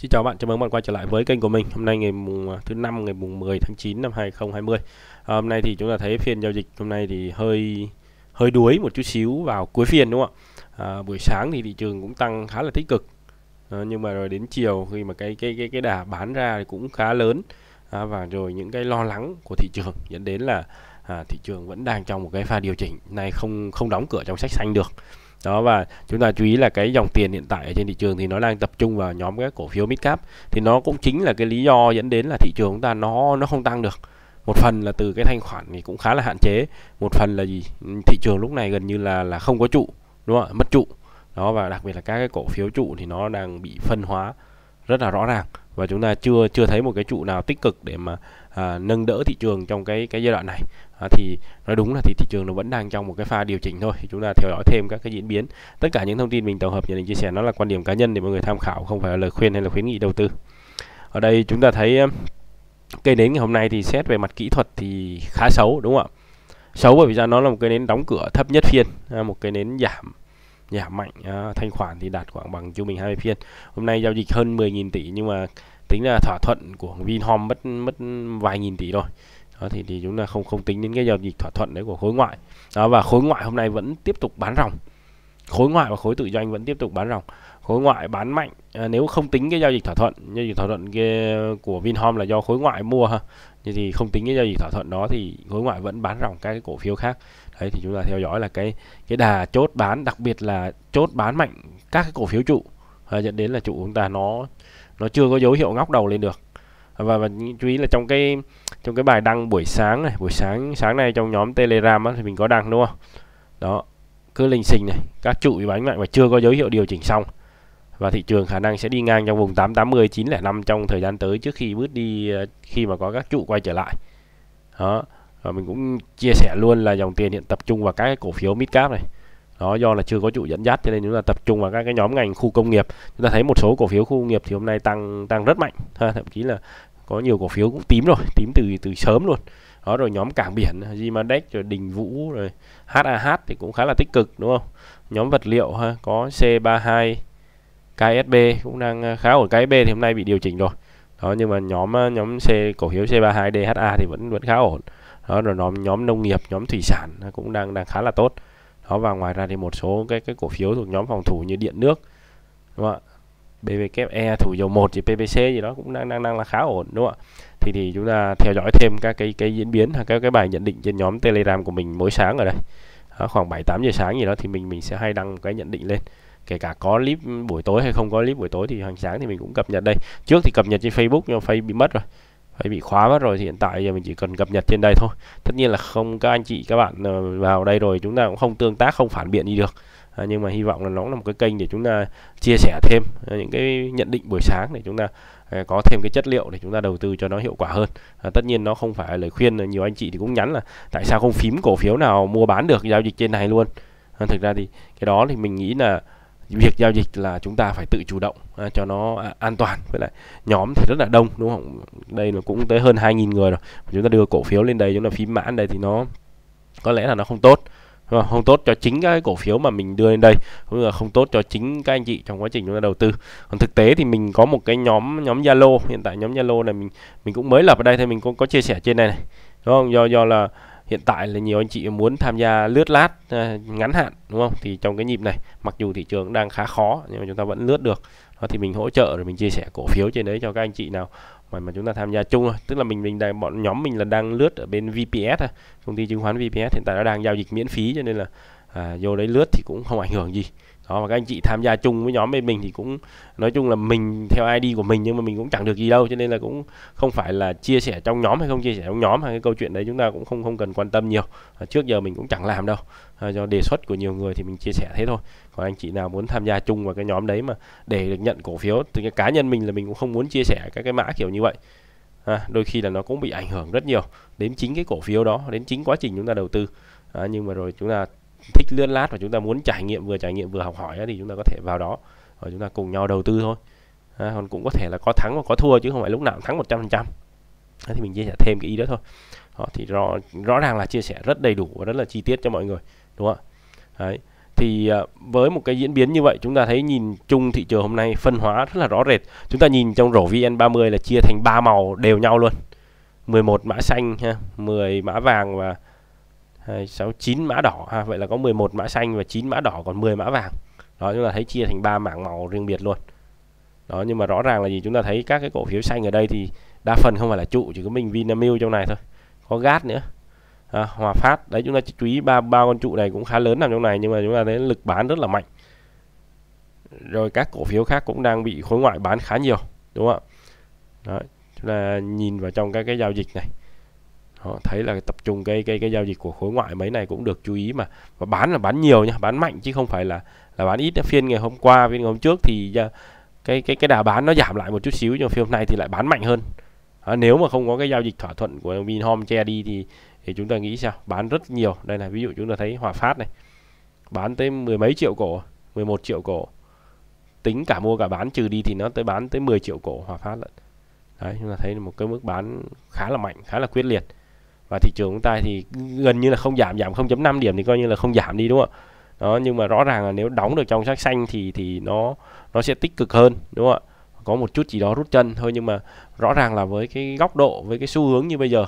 Xin chào bạn, chào mừng bạn quay trở lại với kênh của mình. Hôm nay ngày mùng à, thứ năm ngày mùng 10 tháng 9 năm 2020. À, hôm nay thì chúng ta thấy phiên giao dịch hôm nay thì hơi hơi đuối một chút xíu vào cuối phiên đúng không ạ? À, buổi sáng thì thị trường cũng tăng khá là tích cực. À, nhưng mà rồi đến chiều khi mà cái cái cái cái đà bán ra thì cũng khá lớn à, và rồi những cái lo lắng của thị trường dẫn đến là à, thị trường vẫn đang trong một cái pha điều chỉnh này không không đóng cửa trong sách xanh được đó và chúng ta chú ý là cái dòng tiền hiện tại ở trên thị trường thì nó đang tập trung vào nhóm các cổ phiếu mid cap thì nó cũng chính là cái lý do dẫn đến là thị trường chúng ta nó nó không tăng được một phần là từ cái thanh khoản thì cũng khá là hạn chế một phần là gì thị trường lúc này gần như là là không có trụ đúng không mất trụ đó và đặc biệt là các cái cổ phiếu trụ thì nó đang bị phân hóa rất là rõ ràng và chúng ta chưa chưa thấy một cái trụ nào tích cực để mà à, nâng đỡ thị trường trong cái cái giai đoạn này à, thì nói đúng là thì thị trường nó vẫn đang trong một cái pha điều chỉnh thôi chúng ta theo dõi thêm các cái diễn biến tất cả những thông tin mình tổng hợp nhận định chia sẻ nó là quan điểm cá nhân để mọi người tham khảo không phải là lời khuyên hay là khuyến nghị đầu tư ở đây chúng ta thấy cây nến ngày hôm nay thì xét về mặt kỹ thuật thì khá xấu đúng không ạ xấu bởi vì ra nó là một cây nến đóng cửa thấp nhất phiên à, một cây nến giảm nhà mạnh uh, thanh khoản thì đạt khoảng bằng trung bình 20 phiên hôm nay giao dịch hơn 10.000 tỷ nhưng mà tính là thỏa thuận của Vinhome mất mất vài nghìn tỷ rồi đó thì thì chúng ta không không tính đến cái giao dịch thỏa thuận đấy của khối ngoại đó và khối ngoại hôm nay vẫn tiếp tục bán ròng khối ngoại và khối tự doanh vẫn tiếp tục bán ròng khối ngoại bán mạnh à, nếu không tính cái giao dịch thỏa thuận như dịch thỏa thuận kia của Vinhome là do khối ngoại mua ha như thì không tính cái giao dịch thỏa thuận đó thì khối ngoại vẫn bán ròng các cái cổ phiếu khác đấy thì chúng ta theo dõi là cái cái đà chốt bán đặc biệt là chốt bán mạnh các cái cổ phiếu trụ ờ, dẫn đến là trụ chúng ta nó nó chưa có dấu hiệu ngóc đầu lên được và, và chú ý là trong cái trong cái bài đăng buổi sáng này buổi sáng sáng nay trong nhóm telegram á, thì mình có đăng đúng không đó cứ linh sinh này các trụ bị bán mạnh và chưa có dấu hiệu điều chỉnh xong và thị trường khả năng sẽ đi ngang trong vùng 880 905 trong thời gian tới trước khi bước đi ờ, khi mà có các trụ quay trở lại đó và ờ, mình cũng chia sẻ luôn là dòng tiền hiện tập trung vào các cái cổ phiếu midcap này đó do là chưa có trụ dẫn dắt cho nên chúng ta tập trung vào các cái nhóm ngành khu công nghiệp chúng ta thấy một số cổ phiếu khu công nghiệp thì hôm nay tăng tăng rất mạnh ha, thậm chí là có nhiều cổ phiếu cũng tím rồi tím từ từ sớm luôn đó rồi nhóm cảng biển Zimadex rồi Đình Vũ rồi HAH thì cũng khá là tích cực đúng không nhóm vật liệu ha có C32 KSB cũng đang ờ, khá ổn KSB thì hôm nay bị điều chỉnh rồi đó nhưng mà nhóm ờ, nhóm C cổ phiếu C32 DHA thì vẫn vẫn khá ổn đó rồi nhóm nhóm nông nghiệp nhóm thủy sản cũng đang đang khá là tốt đó và ngoài ra thì một số cái cái cổ phiếu thuộc nhóm phòng thủ như điện nước đúng không ạ BVKE thủ dầu 1 thì PVC gì đó cũng đang đang đang là khá ổn đúng không ạ thì thì chúng ta theo dõi thêm các cái cái diễn biến các cái bài nhận định trên nhóm Telegram của mình mỗi sáng ở đây đó, khoảng 7 8 giờ sáng gì đó thì mình mình sẽ hay đăng cái nhận định lên kể cả có clip buổi tối hay không có clip buổi tối thì hàng sáng thì mình cũng cập nhật đây trước thì cập nhật trên Facebook nhưng mà Facebook bị mất rồi ấy bị khóa mất rồi thì hiện tại giờ mình chỉ cần cập nhật trên đây thôi tất nhiên là không các anh chị các bạn ờ, vào đây rồi chúng ta cũng không tương tác không phản biện gì được à, nhưng mà hy vọng là nó là một cái kênh để chúng ta chia sẻ thêm ờ, những cái nhận định buổi sáng để chúng ta có thêm cái chất liệu để chúng ta đầu tư cho nó hiệu quả hơn à, tất nhiên nó không phải lời khuyên nhiều anh chị thì cũng nhắn là tại sao không phím cổ phiếu nào mua bán được giao dịch trên này luôn à, thực ra thì cái đó thì mình nghĩ là việc giao dịch là chúng ta phải tự chủ động à, cho nó à, an toàn với lại nhóm thì rất là đông đúng không đây nó cũng tới hơn 2.000 người rồi chúng ta đưa cổ phiếu lên đây chúng ta phím mãn đây thì nó có lẽ là nó không tốt không? tốt cho chính cái cổ phiếu mà mình đưa lên đây cũng là không tốt cho chính các anh chị trong quá trình chúng ta đầu tư còn thực tế thì mình có một cái nhóm nhóm Zalo hiện tại nhóm Zalo này mình mình cũng mới lập ở đây thì mình cũng có chia sẻ trên này, này. đúng không do do là hiện tại là nhiều anh chị muốn tham gia lướt lát ờ, ngắn hạn đúng không thì trong cái nhịp này mặc dù thị trường đang khá khó nhưng mà chúng ta vẫn lướt được thì mình hỗ trợ rồi mình chia sẻ cổ phiếu trên đấy cho các anh chị nào mà mà chúng ta tham gia chung thôi tức là mình mình đang bọn nhóm mình là đang lướt ở bên VPS công ty chứng khoán VPS hiện tại nó đang giao dịch miễn phí cho nên là à, vô đấy lướt thì cũng không ảnh hưởng gì đó và các anh chị tham gia chung với nhóm bên mình thì cũng nói chung là mình theo ID của mình nhưng mà mình cũng chẳng được gì đâu cho nên là cũng không phải là chia sẻ trong nhóm hay không chia sẻ trong nhóm hay cái câu chuyện đấy chúng ta cũng không không cần quan tâm nhiều à, trước giờ mình cũng chẳng làm đâu à, do đề xuất của nhiều người thì mình chia sẻ thế thôi còn anh chị nào muốn tham gia chung vào cái nhóm đấy mà để được nhận cổ phiếu từ cái cá nhân mình là mình cũng không muốn chia sẻ các cái mã kiểu như vậy à, đôi khi là nó cũng bị ảnh hưởng rất nhiều đến chính cái cổ phiếu đó đến chính quá trình chúng ta đầu tư à, nhưng mà rồi chúng ta thích lướt lát và chúng ta muốn trải nghiệm vừa trải nghiệm vừa học hỏi thì chúng ta có thể vào đó và chúng ta cùng nhau đầu tư thôi à, còn cũng có thể là có thắng và có thua chứ không phải lúc nào cũng thắng 100 phần trăm thì mình chia sẻ thêm cái ý đó thôi đó, thì rõ rõ ràng là chia sẻ rất đầy đủ và rất là chi tiết cho mọi người đúng không ạ đấy thì à, với một cái diễn biến như vậy chúng ta thấy nhìn chung thị trường hôm nay phân hóa rất là rõ rệt chúng ta nhìn trong rổ VN30 là chia thành ba màu đều nhau luôn 11 mã xanh ha 10 mã vàng và 2, 6, 9 mã đỏ ha. À, vậy là có 11 mã xanh và 9 mã đỏ còn 10 mã vàng đó chúng ta thấy chia thành ba mảng màu riêng biệt luôn đó nhưng mà rõ ràng là gì chúng ta thấy các cái cổ phiếu xanh ở đây thì đa phần không phải là trụ chỉ có mình Vinamilk trong này thôi có gas nữa à, Hòa Phát đấy chúng ta chú ý ba ba con trụ này cũng khá lớn nằm trong này nhưng mà chúng ta thấy lực bán rất là mạnh rồi các cổ phiếu khác cũng đang bị khối ngoại bán khá nhiều đúng không ạ đấy, chúng ta nhìn vào trong các cái giao dịch này họ thấy là tập trung cái cái cái giao dịch của khối ngoại mấy này cũng được chú ý mà và bán là bán nhiều nhá bán mạnh chứ không phải là là bán ít phiên ngày hôm qua phiên ngày hôm trước thì à, cái cái cái đà bán nó giảm lại một chút xíu nhưng phiên hôm nay thì lại bán mạnh hơn à, nếu mà không có cái giao dịch thỏa thuận của Vinhome che đi thì thì chúng ta nghĩ sao bán rất nhiều đây là ví dụ chúng ta thấy Hòa Phát này bán tới mười mấy triệu cổ 11 triệu cổ tính cả mua cả bán trừ đi thì nó tới bán tới 10 triệu cổ Hòa Phát lận đấy chúng ta thấy một cái mức bán khá là mạnh khá là quyết liệt và thị trường chúng ta thì gần như là không giảm giảm 0.5 điểm thì coi như là không giảm đi đúng không ạ đó nhưng mà rõ ràng là nếu đóng được trong sắc xanh thì thì nó nó sẽ tích cực hơn đúng không ạ có một chút gì đó rút chân thôi nhưng mà rõ ràng là với cái góc độ với cái xu hướng như bây giờ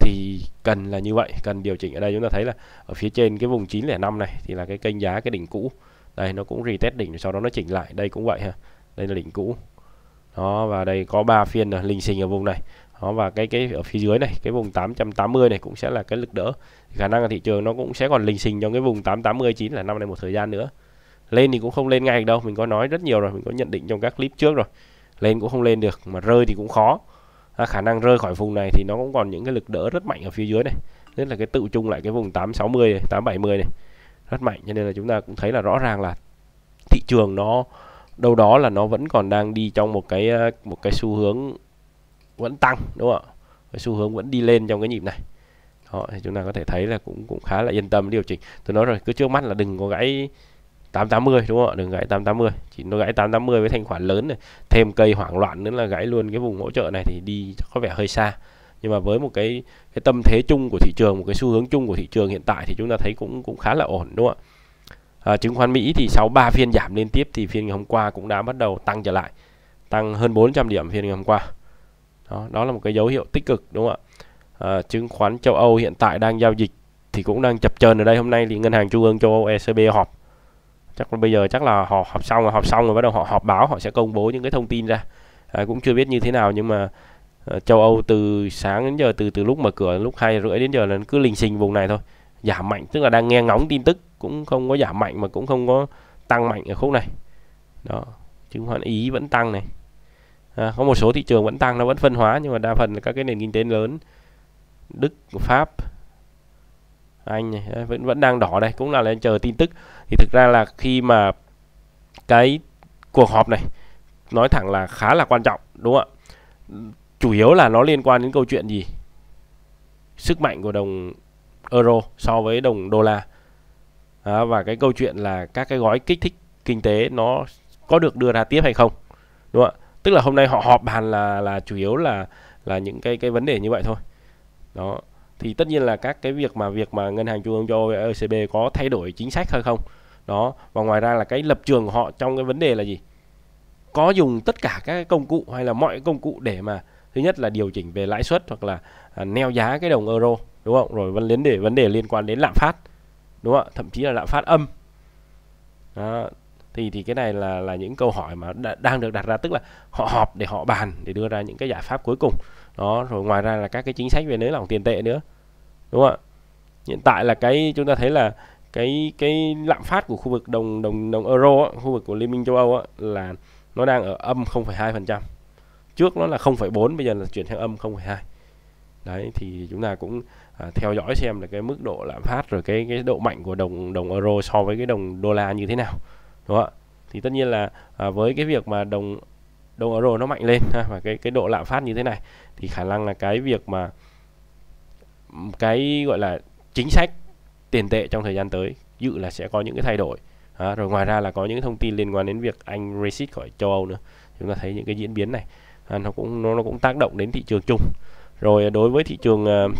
thì cần là như vậy cần điều chỉnh ở đây chúng ta thấy là ở phía trên cái vùng 905 này thì là cái kênh giá cái đỉnh cũ đây nó cũng retest đỉnh sau đó nó chỉnh lại đây cũng vậy ha đây là đỉnh cũ đó và đây có ba phiên là linh sinh ở vùng này đó, và cái cái ở phía dưới này cái vùng 880 này cũng sẽ là cái lực đỡ khả năng là thị trường nó cũng sẽ còn lình xình trong cái vùng 889 là năm này một thời gian nữa lên thì cũng không lên ngay đâu mình có nói rất nhiều rồi mình có nhận định trong các clip trước rồi lên cũng không lên được mà rơi thì cũng khó à, khả năng rơi khỏi vùng này thì nó cũng còn những cái lực đỡ rất mạnh ở phía dưới này tức là cái tự chung lại cái vùng 860 này, 870 này rất mạnh cho nên là chúng ta cũng thấy là rõ ràng là thị trường nó đâu đó là nó vẫn còn đang đi trong một cái ờ, một cái xu hướng vẫn tăng đúng không ạ cái xu hướng vẫn đi lên trong cái nhịp này đó, thì chúng ta có thể thấy là cũng cũng khá là yên tâm điều chỉnh tôi nói rồi cứ trước mắt là đừng có gãy 880 đúng không ạ đừng gãy 880 chỉ nó gãy 880 với thanh khoản lớn này thêm cây hoảng loạn nữa là gãy luôn cái vùng hỗ trợ này thì đi có vẻ hơi xa nhưng mà với một cái cái tâm thế chung của thị trường một cái xu hướng chung của thị trường hiện tại thì chúng ta thấy cũng cũng khá là ổn đúng không ạ à, chứng khoán Mỹ thì sau 63 phiên giảm liên tiếp thì phiên ngày hôm qua cũng đã bắt đầu tăng trở lại tăng hơn 400 điểm phiên ngày hôm qua đó đó là một cái dấu hiệu tích cực đúng không ạ à, chứng khoán châu Âu hiện tại đang giao dịch thì cũng đang chập chờn ở đây hôm nay thì ngân hàng trung ương châu Âu ECB họp chắc là bây giờ chắc là họ họp xong rồi họp xong rồi bắt đầu họ họp báo họ sẽ công bố những cái thông tin ra à, cũng chưa biết như thế nào nhưng mà ờ, châu Âu từ sáng đến giờ từ từ lúc mở cửa lúc hai rưỡi đến giờ là cứ lình xình vùng này thôi giảm mạnh tức là đang nghe ngóng tin tức cũng không có giảm mạnh mà cũng không có tăng mạnh ở khúc này đó chứng khoán ý vẫn tăng này À, có một số thị trường vẫn tăng nó vẫn phân hóa nhưng mà đa phần là các cái nền kinh tế lớn Đức Pháp Anh à, vẫn vẫn đang đỏ đây cũng là lên chờ tin tức thì thực ra là khi mà cái cuộc họp này nói thẳng là khá là quan trọng đúng không ạ chủ yếu là nó liên quan đến câu chuyện gì sức mạnh của đồng euro so với đồng đô la à, và cái câu chuyện là các cái gói kích thích kinh tế nó có được đưa ra tiếp hay không đúng không ạ tức là hôm nay họ họp bàn là là chủ yếu là là những cái cái vấn đề như vậy thôi đó thì tất nhiên là các cái việc mà việc mà ngân hàng trung ương châu Âu ECB có thay đổi chính sách hay không đó và ngoài ra là cái lập trường của họ trong cái vấn đề là gì có dùng tất cả các công cụ hay là mọi công cụ để mà thứ nhất là điều chỉnh về lãi suất hoặc là à, neo giá cái đồng euro đúng không rồi vấn đề vấn đề liên quan đến lạm phát đúng không thậm chí là lạm phát âm đó thì thì cái này là là những câu hỏi mà đã, đang được đặt ra tức là họ họp để họ bàn để đưa ra những cái giải pháp cuối cùng đó rồi ngoài ra là các cái chính sách về nới lỏng tiền tệ nữa đúng không ạ hiện tại là cái chúng ta thấy là cái cái lạm phát của khu vực đồng đồng đồng euro á, khu vực của liên minh châu Âu á, là nó đang ở âm 0,2% trước nó là 0,4 bây giờ là chuyển sang âm 0,2 đấy thì chúng ta cũng à, theo dõi xem là cái mức độ lạm phát rồi cái cái độ mạnh của đồng đồng euro so với cái đồng đô la như thế nào đúng không ạ thì tất nhiên là à, với cái việc mà đồng đồng euro nó mạnh lên ha, và cái cái độ lạm phát như thế này thì khả năng là cái việc mà cái gọi là chính sách tiền tệ trong thời gian tới dự là sẽ có những cái thay đổi à, rồi ngoài ra là có những thông tin liên quan đến việc anh Brexit khỏi châu Âu nữa chúng ta thấy những cái diễn biến này à, nó cũng nó, nó cũng tác động đến thị trường chung rồi à, đối với thị trường uh,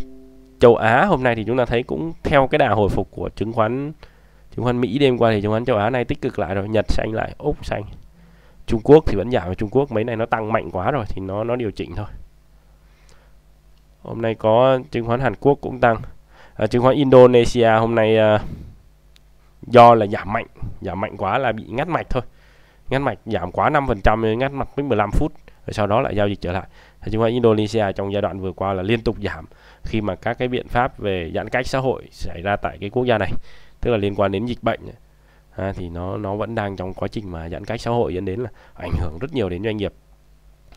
châu Á hôm nay thì chúng ta thấy cũng theo cái đà hồi phục của chứng khoán chứng khoán Mỹ đêm qua thì chứng khoán châu Á này tích cực lại rồi Nhật xanh lại Úc xanh Trung Quốc thì vẫn giảm Trung Quốc mấy này nó tăng mạnh quá rồi thì nó nó điều chỉnh thôi hôm nay có chứng khoán Hàn Quốc cũng tăng à, chứng khoán Indonesia hôm nay à, do là giảm mạnh giảm mạnh quá là bị ngắt mạch thôi ngắt mạch giảm quá 5% ngắt mạch với 15 phút rồi sau đó lại giao dịch trở lại chứng khoán Indonesia trong giai đoạn vừa qua là liên tục giảm khi mà các cái biện pháp về giãn cách xã hội xảy ra tại cái quốc gia này tức là liên quan đến dịch bệnh à, thì nó nó vẫn đang trong quá trình mà giãn cách xã hội dẫn đến là ảnh hưởng rất nhiều đến doanh nghiệp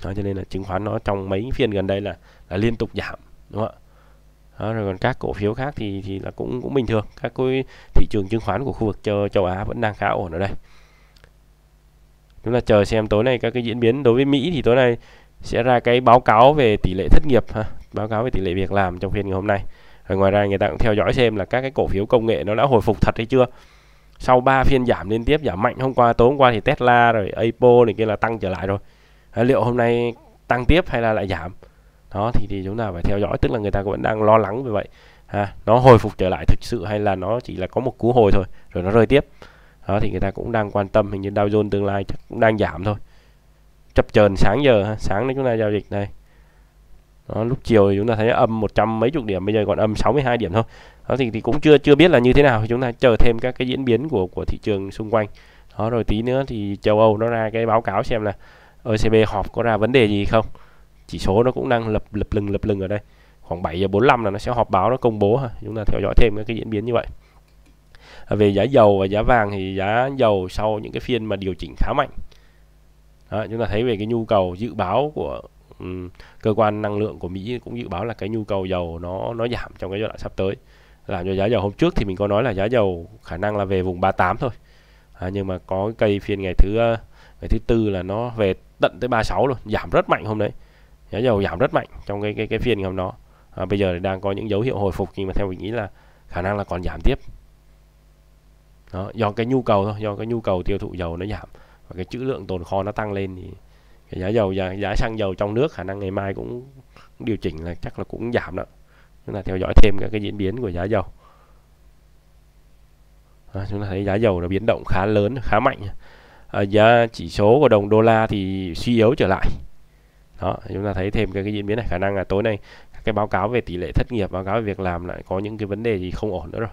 đó, cho nên là chứng khoán nó trong mấy phiên gần đây là, là liên tục giảm đúng không ạ rồi còn các cổ phiếu khác thì thì là cũng cũng bình thường các cái thị trường chứng khoán của khu vực châu, châu Á vẫn đang khá ổn ở đây chúng ta chờ xem tối nay các cái diễn biến đối với Mỹ thì tối nay sẽ ra cái báo cáo về tỷ lệ thất nghiệp ha báo cáo về tỷ lệ việc làm trong phiên ngày hôm nay và ngoài ra người ta cũng theo dõi xem là các cái cổ phiếu công nghệ nó đã hồi phục thật hay chưa sau 3 phiên giảm liên tiếp giảm mạnh hôm qua tối hôm qua thì Tesla rồi Apple này kia là tăng trở lại rồi à, liệu hôm nay tăng tiếp hay là lại giảm đó thì thì chúng ta phải theo dõi tức là người ta vẫn đang lo lắng về vậy ha nó hồi phục trở lại thực sự hay là nó chỉ là có một cú hồi thôi rồi nó rơi tiếp đó thì người ta cũng đang quan tâm hình như Dow Jones tương lai chắc cũng đang giảm thôi chập chờn sáng giờ sáng nay chúng ta giao dịch này đó, lúc chiều thì chúng ta thấy âm một trăm mấy chục điểm bây giờ còn âm 62 điểm thôi đó thì, thì cũng chưa chưa biết là như thế nào chúng ta chờ thêm các cái diễn biến của của thị trường xung quanh đó rồi tí nữa thì châu Âu nó ra cái báo cáo xem là ECB họp có ra vấn đề gì không chỉ số nó cũng đang lập lập lừng lập lừng ở đây khoảng 7 giờ 45 là nó sẽ họp báo nó công bố ha chúng ta theo dõi thêm các cái diễn biến như vậy à, về giá dầu và giá vàng thì giá dầu sau những cái phiên mà điều chỉnh khá mạnh đó, chúng ta thấy về cái nhu cầu dự báo của cơ quan năng lượng của Mỹ cũng dự báo là cái nhu cầu dầu nó nó giảm trong cái giai đoạn sắp tới làm cho giá dầu hôm trước thì mình có nói là giá dầu khả năng là về vùng 38 thôi à, nhưng mà có cây phiên ngày thứ ờ, ngày thứ tư là nó về tận tới 36 luôn giảm rất mạnh hôm đấy giá dầu giảm rất mạnh trong cái cái cái phiên ngày hôm đó à, bây giờ thì đang có những dấu hiệu hồi phục nhưng mà theo mình nghĩ là khả năng là còn giảm tiếp đó, do cái nhu cầu thôi do cái nhu cầu tiêu thụ dầu nó giảm và cái chữ lượng tồn kho nó tăng lên thì giá dầu giá, giá xăng dầu trong nước khả năng ngày mai cũng điều chỉnh là chắc là cũng giảm đó chúng ta theo dõi thêm các cái diễn biến của giá dầu à, chúng ta thấy giá dầu nó biến động khá lớn khá mạnh à, giá chỉ số của đồng đô la thì suy yếu trở lại đó chúng ta thấy thêm cái, cái diễn biến này khả năng là tối nay các cái báo cáo về tỷ lệ thất nghiệp báo cáo về việc làm lại có những cái vấn đề gì không ổn nữa rồi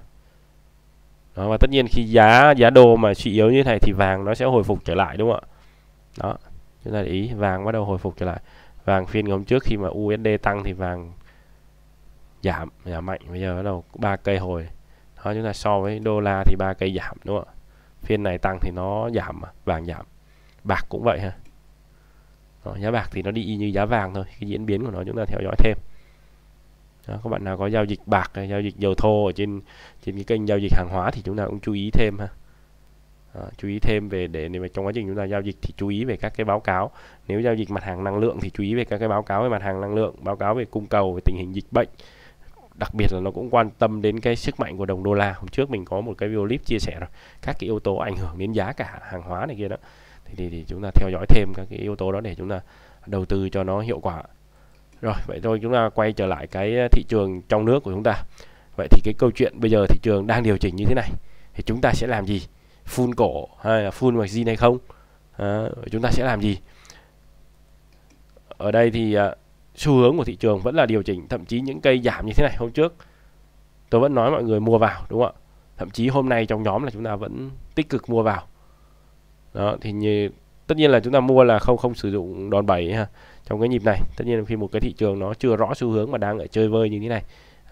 đó, và tất nhiên khi giá giá đô mà suy yếu như thế này thì vàng nó sẽ hồi phục trở lại đúng không ạ đó chúng ta để ý vàng bắt đầu hồi phục trở lại vàng phiên ngày hôm trước khi mà USD tăng thì vàng giảm giảm mạnh bây giờ bắt đầu ba cây hồi đó chúng ta so với đô la thì ba cây giảm đúng không ạ phiên này tăng thì nó giảm mà vàng giảm bạc cũng vậy ha đó, giá bạc thì nó đi như giá vàng thôi cái diễn biến của nó chúng ta theo dõi thêm đó, các bạn nào có giao dịch bạc hay giao dịch dầu thô ở trên trên cái kênh giao dịch hàng hóa thì chúng ta cũng chú ý thêm ha à, chú ý thêm về để nếu mà trong quá trình chúng ta giao dịch thì chú ý về các cái báo cáo nếu giao dịch mặt hàng năng lượng thì chú ý về các cái báo cáo về mặt hàng năng lượng báo cáo về cung cầu về tình hình dịch bệnh đặc biệt là nó cũng quan tâm đến cái sức mạnh của đồng đô la hôm trước mình có một cái video clip chia sẻ rồi các cái yếu tố ảnh hưởng đến giá cả hàng hóa này kia đó thì, thì, thì chúng ta theo dõi thêm các cái yếu tố đó để chúng ta đầu tư cho nó hiệu quả rồi vậy thôi chúng ta quay trở lại cái thị trường trong nước của chúng ta vậy thì cái câu chuyện bây giờ thị trường đang điều chỉnh như thế này thì chúng ta sẽ làm gì full cổ hay là full mặc jean hay không à, chúng ta sẽ làm gì ở đây thì à, xu hướng của thị trường vẫn là điều chỉnh thậm chí những cây giảm như thế này hôm trước tôi vẫn nói mọi người mua vào đúng không ạ thậm chí hôm nay trong nhóm là chúng ta vẫn tích cực mua vào đó thì như, tất nhiên là chúng ta mua là không không sử dụng đòn bẩy ha trong cái nhịp này tất nhiên là khi một cái thị trường nó chưa rõ xu hướng mà đang ở chơi vơi như thế này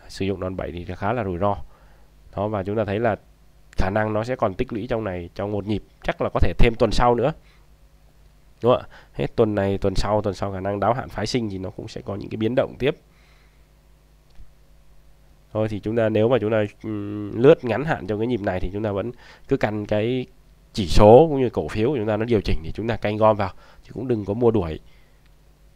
sử dụng đòn bẩy thì khá là rủi ro đó và chúng ta thấy là khả năng nó sẽ còn tích lũy trong này trong một nhịp chắc là có thể thêm tuần sau nữa đúng không ạ hết tuần này tuần sau tuần sau khả năng đáo hạn phái sinh thì nó cũng sẽ có những cái biến động tiếp thôi thì chúng ta nếu mà chúng ta lướt ngắn hạn trong cái nhịp này thì chúng ta vẫn cứ căn cái chỉ số cũng như cổ phiếu của chúng ta nó điều chỉnh thì chúng ta canh gom vào chứ cũng đừng có mua đuổi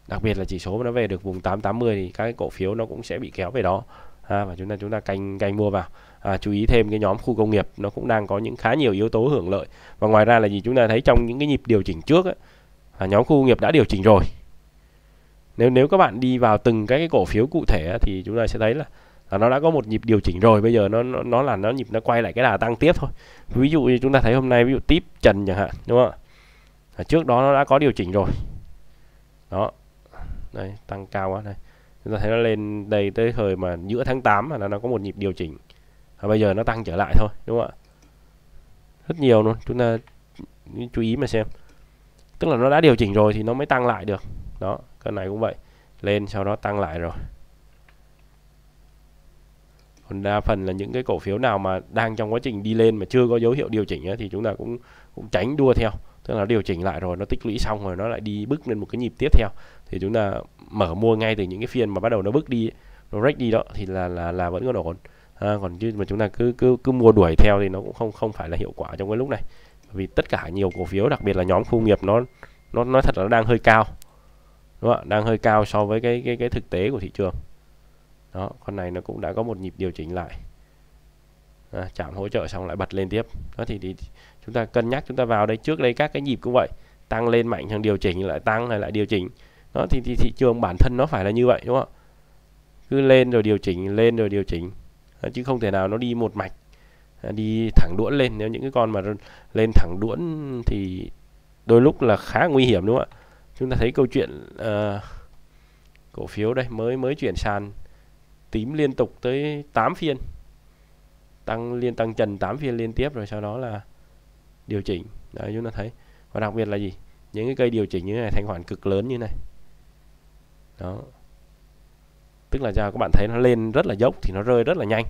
đặc biệt là chỉ số nó về được vùng 880 thì các cái cổ phiếu nó cũng sẽ bị kéo về đó à, và chúng ta chúng ta canh canh mua vào à, chú ý thêm cái nhóm khu công nghiệp nó cũng đang có những khá nhiều yếu tố hưởng lợi và ngoài ra là gì chúng ta thấy trong những cái nhịp điều chỉnh trước ấy, à, nhóm khu công nghiệp đã điều chỉnh rồi nếu nếu các bạn đi vào từng các cái cổ phiếu cụ thể ấy, thì chúng ta sẽ thấy là là nó đã có một nhịp điều chỉnh rồi bây giờ nó nó, là nó nhịp nó quay lại cái đà tăng tiếp thôi ví dụ như chúng ta thấy hôm nay ví dụ tiếp trần chẳng hạn đúng không à, trước đó nó đã có điều chỉnh rồi đó đây tăng cao quá này chúng ta thấy nó lên đây tới thời mà giữa tháng 8 là nó có một nhịp điều chỉnh và bây giờ nó tăng trở lại thôi đúng không ạ rất nhiều luôn chúng ta chú ý mà xem tức là nó đã điều chỉnh rồi thì nó mới tăng lại được đó cái này cũng vậy lên sau đó tăng lại rồi còn đa phần là những cái cổ phiếu nào mà đang trong quá trình đi lên mà chưa có dấu hiệu điều chỉnh ấy, thì chúng ta cũng cũng tránh đua theo tức là điều chỉnh lại rồi nó tích lũy xong rồi nó lại đi bước lên một cái nhịp tiếp theo thì chúng ta mở mua ngay từ những cái phiên mà bắt đầu nó bước đi nó break đi đó thì là là là vẫn còn ổn à, còn chứ mà chúng ta cứ cứ cứ mua đuổi theo thì nó cũng không không phải là hiệu quả trong cái lúc này vì tất cả nhiều cổ phiếu đặc biệt là nhóm khu nghiệp nó nó nói thật là đang hơi cao đúng không? đang hơi cao so với cái cái cái thực tế của thị trường đó con này nó cũng đã có một nhịp điều chỉnh lại à, chạm hỗ trợ xong lại bật lên tiếp đó thì, thì chúng ta cân nhắc chúng ta vào đây trước đây các cái nhịp cũng vậy tăng lên mạnh thằng điều chỉnh lại tăng lại lại điều chỉnh đó thì, thì thị trường bản thân nó phải là như vậy đúng không ạ cứ lên rồi điều chỉnh lên rồi điều chỉnh Ờ, chứ không thể nào nó đi một mạch ờ, đi thẳng đuỗn lên nếu những cái con mà lên thẳng đuỗn thì đôi lúc là khá nguy hiểm đúng không ạ chúng ta thấy câu chuyện uh, cổ phiếu đây mới mới chuyển sàn tím liên tục tới 8 phiên tăng liên tăng trần 8 phiên liên tiếp rồi sau đó là điều chỉnh đấy chúng ta thấy và đặc biệt là gì những cái cây điều chỉnh như này thanh khoản cực lớn như này đó tức là giờ các bạn thấy nó lên rất là dốc thì nó rơi rất là nhanh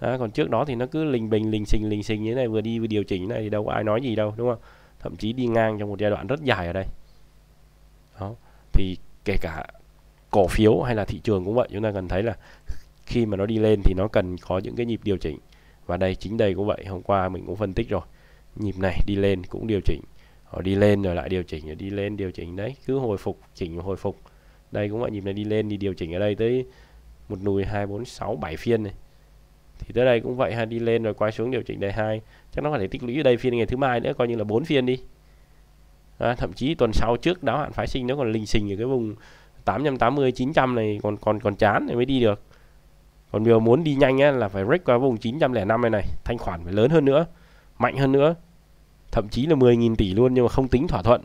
à, còn trước đó thì nó cứ lình bình lình xình lình xình như thế này vừa đi vừa điều chỉnh này thì đâu có ai nói gì đâu đúng không thậm chí đi ngang trong một giai đoạn rất dài ở đây đó thì kể cả cổ phiếu hay là thị trường cũng vậy chúng ta cần thấy là khi mà nó đi lên thì nó cần có những cái nhịp điều chỉnh và đây chính đây cũng vậy hôm qua mình cũng phân tích rồi nhịp này đi lên cũng điều chỉnh họ đi lên rồi lại điều chỉnh rồi đi lên điều chỉnh đấy cứ hồi phục chỉnh hồi phục đây cũng vậy nhịp này đi lên thì điều chỉnh ở đây tới một nùi hai bốn sáu bảy phiên này thì tới đây cũng vậy ha đi lên rồi quay xuống điều chỉnh đây hai chắc nó phải để tích lũy ở đây phiên ngày thứ mai nữa coi như là bốn phiên đi à, thậm chí tuần sau trước đáo hạn phái sinh nó còn lình xình ở cái vùng 880 900 này còn còn còn chán thì mới đi được còn điều muốn đi nhanh á, là phải break qua vùng 905 này này thanh khoản phải lớn hơn nữa mạnh hơn nữa thậm chí là 10.000 tỷ luôn nhưng mà không tính thỏa thuận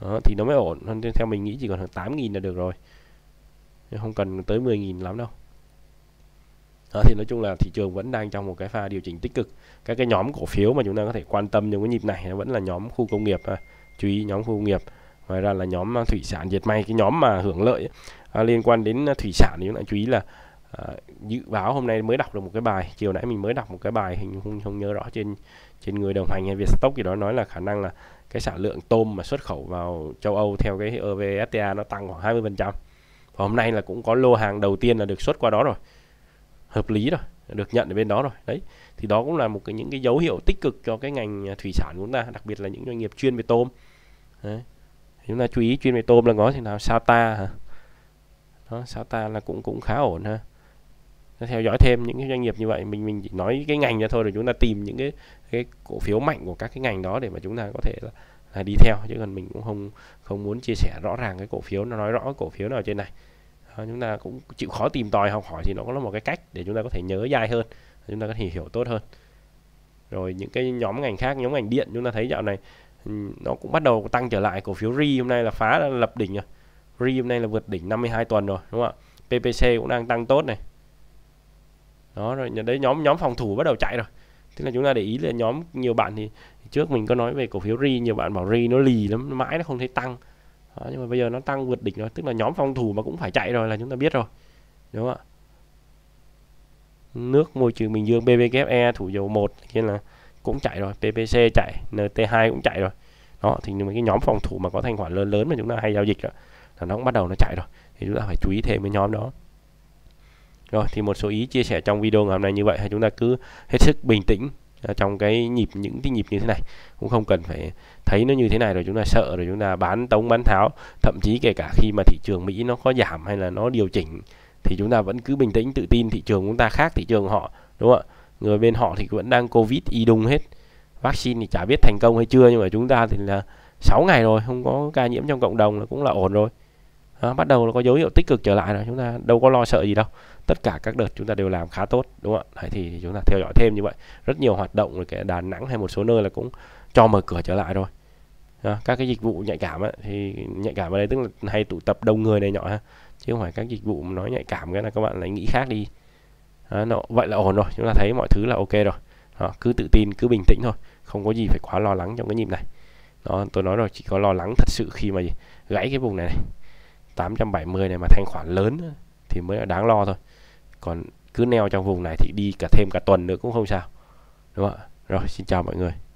đó, thì nó mới ổn theo mình nghĩ chỉ còn khoảng 8.000 là được rồi không cần tới 10.000 lắm đâu đó, thì nói chung là thị trường vẫn đang trong một cái pha điều chỉnh tích cực các cái nhóm cổ phiếu mà chúng ta có thể quan tâm trong cái nhịp này nó vẫn là nhóm khu công nghiệp à, chú ý nhóm khu công nghiệp ngoài ra là nhóm à, thủy sản diệt may cái nhóm mà hưởng lợi à, liên quan đến à, thủy sản thì chúng ta chú ý là à, dự báo hôm nay mới đọc được một cái bài chiều nãy mình mới đọc một cái bài hình không, không nhớ rõ trên trên người đồng hành hay Vietstock gì đó nói là khả năng là cái sản lượng tôm mà xuất khẩu vào châu Âu theo cái EVFTA nó tăng khoảng 20 phần trăm hôm nay là cũng có lô hàng đầu tiên là được xuất qua đó rồi hợp lý rồi được nhận ở bên đó rồi đấy thì đó cũng là một cái những cái dấu hiệu tích cực cho cái ngành à, thủy sản của chúng ta đặc biệt là những doanh nghiệp chuyên về tôm đấy. chúng ta chú ý chuyên về tôm là có thế nào Sata hả đó, Sata là cũng cũng khá ổn ha theo dõi thêm những cái doanh nghiệp như vậy mình mình chỉ nói cái ngành ra thôi rồi chúng ta tìm những cái cái cổ phiếu mạnh của các cái ngành đó để mà chúng ta có thể là, là đi theo chứ còn mình cũng không không muốn chia sẻ rõ ràng cái cổ phiếu nó nói rõ cổ phiếu nào trên này đó, chúng ta cũng chịu khó tìm tòi học hỏi thì nó có là một cái cách để chúng ta có thể nhớ dài hơn chúng ta có thể hiểu tốt hơn rồi những cái nhóm ngành khác nhóm ngành điện chúng ta thấy dạo này ừ, nó cũng bắt đầu tăng trở lại cổ phiếu ri hôm nay là phá lập đỉnh rồi ri hôm nay là vượt đỉnh 52 tuần rồi đúng không ạ ppc cũng đang tăng tốt này đó rồi đấy nhóm nhóm phòng thủ bắt đầu chạy rồi tức là chúng ta để ý là nhóm nhiều bạn thì trước mình có nói về cổ phiếu ri nhiều bạn bảo ri nó lì lắm mãi nó không thấy tăng đó, nhưng mà bây giờ nó tăng vượt đỉnh rồi tức là nhóm phòng thủ mà cũng phải chạy rồi là chúng ta biết rồi đúng không ạ nước môi trường bình dương pvkfe thủ dầu một kia là cũng chạy rồi ppc chạy nt 2 cũng chạy rồi đó thì những cái nhóm phòng thủ mà có thanh khoản lớn lớn mà chúng ta hay giao dịch đó, là nó cũng bắt đầu nó chạy rồi thì chúng ta phải chú ý thêm với nhóm đó rồi thì một số ý chia sẻ trong video ngày hôm nay như vậy hay chúng ta cứ hết sức bình tĩnh à, trong cái nhịp những cái nhịp như thế này cũng không cần phải thấy nó như thế này rồi chúng ta sợ rồi chúng ta bán tống bán tháo thậm chí kể cả khi mà thị trường Mỹ nó có giảm hay là nó điều chỉnh thì chúng ta vẫn cứ bình tĩnh tự tin thị trường chúng ta khác thị trường họ đúng không ạ người bên họ thì vẫn đang covid y đùng hết vaccine thì chả biết thành công hay chưa nhưng mà chúng ta thì là 6 ngày rồi không có ca nhiễm trong cộng đồng là cũng là ổn rồi đó, bắt đầu có dấu hiệu tích cực trở lại rồi chúng ta đâu có lo sợ gì đâu tất cả các đợt chúng ta đều làm khá tốt đúng không ạ thì chúng ta theo dõi thêm như vậy rất nhiều hoạt động rồi kể đà nẵng hay một số nơi là cũng cho mở cửa trở lại rồi đó, các cái dịch vụ nhạy cảm ấy, thì nhạy cảm ở đây tức là hay tụ tập đông người này nhỏ ha chứ không phải các dịch vụ nói nhạy cảm cái là các bạn lại nghĩ khác đi đó, nó, vậy là ổn rồi chúng ta thấy mọi thứ là ok rồi đó, cứ tự tin cứ bình tĩnh thôi không có gì phải quá lo lắng trong cái nhịp này đó tôi nói rồi chỉ có lo lắng thật sự khi mà gì gãy cái vùng này này 870 này mà thanh khoản lớn thì mới là đáng lo thôi còn cứ neo trong vùng này thì đi cả thêm cả tuần nữa cũng không sao đúng không ạ rồi xin chào mọi người